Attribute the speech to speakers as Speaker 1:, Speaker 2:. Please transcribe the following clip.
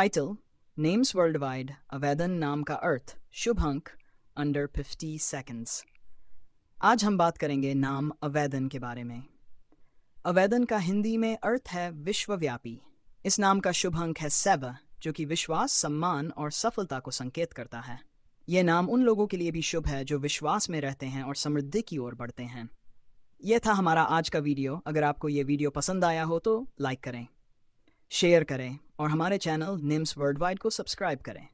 Speaker 1: Title Names Worldwide wide Adan नाम का अर्थ शुभ अंक अंडर 50 सेकेंड्स आज हम बात करेंगे नाम अवैधन के बारे में अवैधन का हिंदी में अर्थ है विश्वव्यापी इस नाम का शुभ अंक है सेब जो कि विश्वास सम्मान और सफलता को संकेत करता है यह नाम उन लोगों के लिए भी शुभ है जो विश्वास में रहते हैं और समृद्धि की ओर बढ़ते हैं यह था हमारा आज का वीडियो अगर आपको यह वीडियो पसंद आया हो तो लाइक करें शेयर करें और हमारे चैनल निम्स वर्ल्ड वाइड को सब्सक्राइब करें